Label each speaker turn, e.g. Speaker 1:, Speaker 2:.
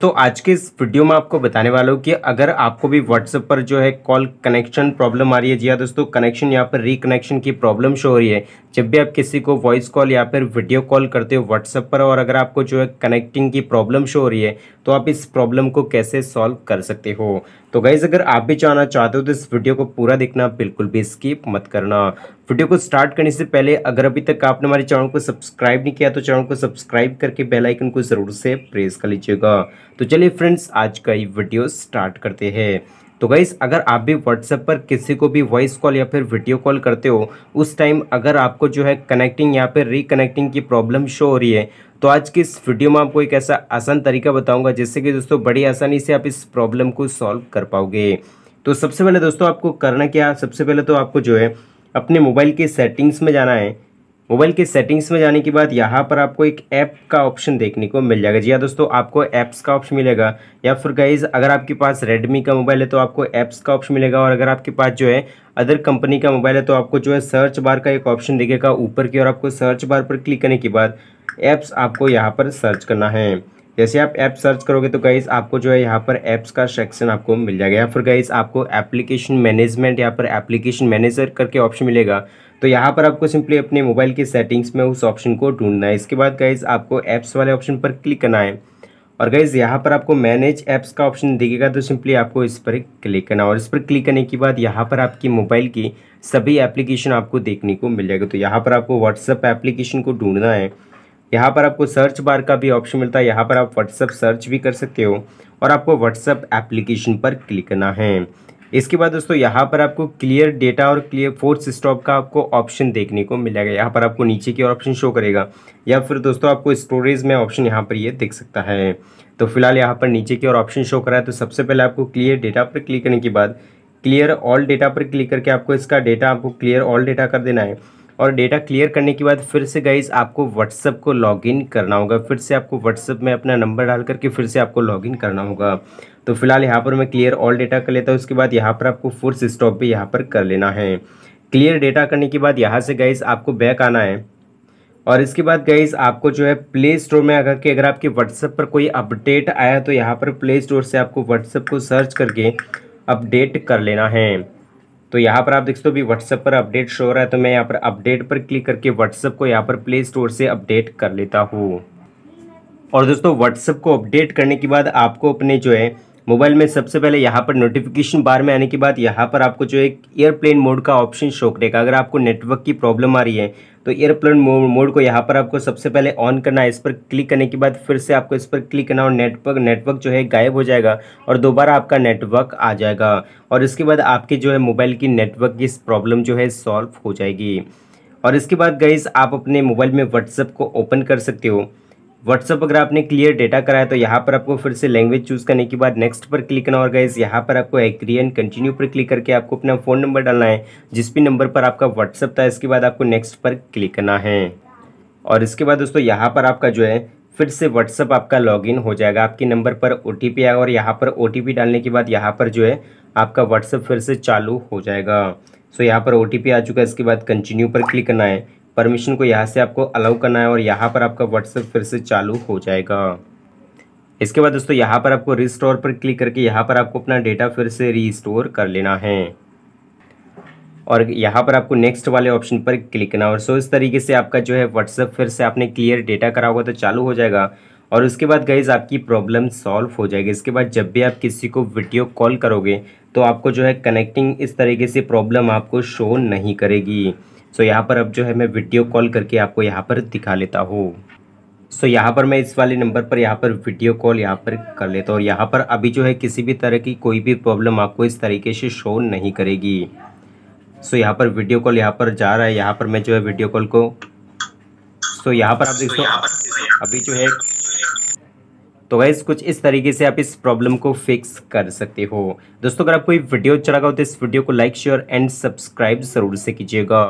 Speaker 1: तो आज के इस वीडियो में आपको बताने वाला हूँ कि अगर आपको भी व्हाट्सएप पर जो है कॉल कनेक्शन प्रॉब्लम आ रही है जी हाँ दोस्तों कनेक्शन यहाँ पर रिकनेक्शन की प्रॉब्लम शो हो रही है जब भी आप किसी को वॉइस कॉल या फिर वीडियो कॉल करते हो व्हाट्सएप पर और अगर आपको जो है कनेक्टिंग की प्रॉब्लम शो हो रही है तो आप इस प्रॉब्लम को कैसे सॉल्व कर सकते हो तो गाइज़ अगर आप भी जाना चाहते हो तो इस वीडियो को पूरा देखना बिल्कुल भी स्किप मत करना वीडियो को स्टार्ट करने से पहले अगर अभी तक आपने हमारे चैनल को सब्सक्राइब नहीं किया तो चैनल को सब्सक्राइब करके बेल आइकन को ज़रूर से प्रेस कर लीजिएगा तो चलिए फ्रेंड्स आज का ये वीडियो स्टार्ट करते हैं तो गाइस अगर आप भी व्हाट्सएप पर किसी को भी वॉइस कॉल या फिर वीडियो कॉल करते हो उस टाइम अगर आपको जो है कनेक्टिंग या फिर रिकनेक्टिंग की प्रॉब्लम शो हो रही है तो आज की इस वीडियो में आपको एक ऐसा आसान तरीका बताऊंगा जिससे कि दोस्तों बड़ी आसानी से आप इस प्रॉब्लम को सॉल्व कर पाओगे तो सबसे पहले दोस्तों आपको करना क्या सबसे पहले तो आपको जो है अपने मोबाइल के सेटिंग्स में जाना है मोबाइल के सेटिंग्स में जाने के बाद यहाँ पर आपको एक ऐप का ऑप्शन देखने को मिल जाएगा जी हाँ दोस्तों आपको ऐप्स का ऑप्शन मिलेगा या फिर गाइज अगर आपके पास रेडमी का मोबाइल है तो आपको ऐप्स का ऑप्शन मिलेगा और अगर आपके पास जो है अदर कंपनी का मोबाइल है तो आपको जो है सर्च बार का एक ऑप्शन दिखेगा ऊपर की और आपको सर्च बार पर क्लिक करने के बाद ऐप्स आपको यहाँ पर सर्च करना है जैसे आप ऐप सर्च करोगे तो गाइज आपको जो है यहाँ पर ऐप्स का सेक्शन आपको मिल जाएगा या फिर गाइज आपको एप्लीकेशन मैनेजमेंट यहाँ पर एप्लीकेशन मैनेजर करके ऑप्शन मिलेगा तो यहाँ पर आपको सिंपली अपने मोबाइल की सेटिंग्स में उस ऑप्शन को ढूंढना है इसके बाद गाइज आपको ऐप्स वाले ऑप्शन पर क्लिक करना है और गाइज यहाँ पर आपको मैनेज ऐप्स का ऑप्शन दिखेगा तो सिंपली आपको इस पर क्लिक करना और इस पर क्लिक करने के बाद यहाँ पर आपकी मोबाइल की सभी एप्लीकेशन आपको देखने को मिल जाएगा तो यहाँ पर आपको व्हाट्सअप एप्लीकेशन को ढूंढना है यहाँ पर आपको सर्च बार का भी ऑप्शन मिलता है यहाँ पर आप व्हाट्सअप सर्च भी कर सकते हो और आपको व्हाट्सअप एप्लीकेशन पर क्लिक करना है इसके बाद दोस्तों यहाँ पर आपको क्लियर डेटा और क्लियर फोर्स स्टॉप का आपको ऑप्शन देखने को मिलेगा यहाँ पर आपको नीचे की ऑप्शन शो करेगा या फिर दोस्तों आपको स्टोरेज में ऑप्शन यहाँ पर ये यह देख सकता है तो फिलहाल यहाँ पर नीचे की और ऑप्शन शो करा है तो सबसे पहले आपको क्लियर डेटा पर क्लिक करने के बाद क्लियर ऑल डेटा पर क्लिक करके आपको इसका डेटा आपको क्लियर ऑल डेटा कर देना है और डेटा क्लियर करने के बाद फिर से गाइज आपको व्हाट्सअप को लॉगिन करना होगा फिर से आपको व्हाट्सअप में अपना नंबर डाल करके फिर से आपको लॉगिन करना होगा तो फिलहाल यहाँ पर मैं क्लियर ऑल डेटा कर लेता हूँ उसके बाद यहाँ पर आपको फोर्स स्टॉप भी यहाँ पर कर लेना है क्लियर डेटा करने के बाद यहाँ से गाइज आपको बैक आना है और इसके बाद गाइज आपको जो है प्ले स्टोर में अगर के अगर आपके व्हाट्सएप पर कोई अपडेट आया तो यहाँ पर प्ले स्टोर से आपको व्हाट्सएप को सर्च करके अपडेट कर लेना है तो यहाँ पर आप देख सकते हो अभी व्हाट्सएप पर अपडेट शो हो रहा है तो मैं यहाँ पर अपडेट पर क्लिक करके व्हाट्सएप को यहाँ पर प्ले स्टोर से अपडेट कर लेता हूँ और दोस्तों व्हाट्सएप को अपडेट करने के बाद आपको अपने जो है मोबाइल में सबसे पहले यहाँ पर नोटिफिकेशन बार में आने के बाद यहाँ पर आपको जो एक एयरप्लेन मोड का ऑप्शन शो करेगा अगर आपको नेटवर्क की प्रॉब्लम आ रही है तो एयरप्लेन मोड को यहाँ पर आपको सबसे पहले ऑन करना है इस पर क्लिक करने के बाद फिर से आपको इस पर क्लिक करना और नेटवर्क नेटवर्क जो है गायब हो जाएगा और दोबारा आपका नेटवर्क आ जाएगा और इसके बाद आपके जो है मोबाइल की नेटवर्क की प्रॉब्लम जो है सॉल्व हो जाएगी और इसके बाद गईस आप अपने मोबाइल में व्हाट्सएप को ओपन कर सकते हो व्हाट्सअप अगर आपने क्लियर डेटा कराया तो यहाँ पर आपको फिर से लैंग्वेज चूज़ करने के बाद नेक्स्ट पर क्लिक करना होगा इस यहाँ पर आपको एग्री एंड कंटिन्यू पर क्लिक करके आपको अपना फ़ोन नंबर डालना है जिस भी नंबर पर आपका व्हाट्सअप था इसके बाद आपको नेक्स्ट पर क्लिक करना है और इसके बाद दोस्तों यहाँ पर आपका जो है फिर से व्हाट्सअप आपका लॉगिन हो जाएगा आपके नंबर पर ओ टी आएगा और यहाँ पर ओ डालने के बाद यहाँ पर जो है आपका व्हाट्सअप फिर से चालू हो जाएगा सो यहाँ पर ओ आ चुका है इसके बाद कंटिन्यू पर क्लिक करना है परमिशन को यहाँ से आपको अलाउ करना है और यहाँ पर आपका व्हाट्सएप फिर से चालू हो जाएगा इसके बाद दोस्तों यहाँ पर आपको रिस्टोर पर क्लिक करके यहाँ पर आपको अपना डेटा फिर से रीस्टोर कर लेना है और यहाँ पर आपको नेक्स्ट वाले ऑप्शन पर क्लिक करना और सो इस तरीके से आपका जो है व्हाट्सएप फिर से आपने क्लियर डेटा करा होगा तो चालू हो जाएगा और उसके बाद गाइज आपकी प्रॉब्लम सॉल्व हो जाएगी इसके बाद जब भी आप किसी को वीडियो कॉल करोगे तो आपको जो है कनेक्टिंग इस तरीके से प्रॉब्लम आपको शो नहीं करेगी सो यहाँ पर अब जो है मैं वीडियो कॉल करके आपको यहाँ पर दिखा लेता हूँ सो so, यहाँ पर मैं इस वाले नंबर पर यहाँ पर वीडियो कॉल यहाँ पर कर लेता हूँ और यहाँ पर अभी जो है किसी भी तरह की कोई भी प्रॉब्लम आपको इस तरीके से शो नहीं करेगी सो so, यहाँ पर वीडियो कॉल यहाँ पर जा रहा है यहाँ पर मैं जो है वीडियो कॉल को सो so, यहाँ पर आप देखो अभी जो है तो वैस कुछ इस तरीके से आप इस प्रॉब्लम को फिक्स कर सकते हो दोस्तों अगर आपको वीडियो अच्छा लगा हो तो इस वीडियो को लाइक शेयर एंड सब्सक्राइब ज़रूर से कीजिएगा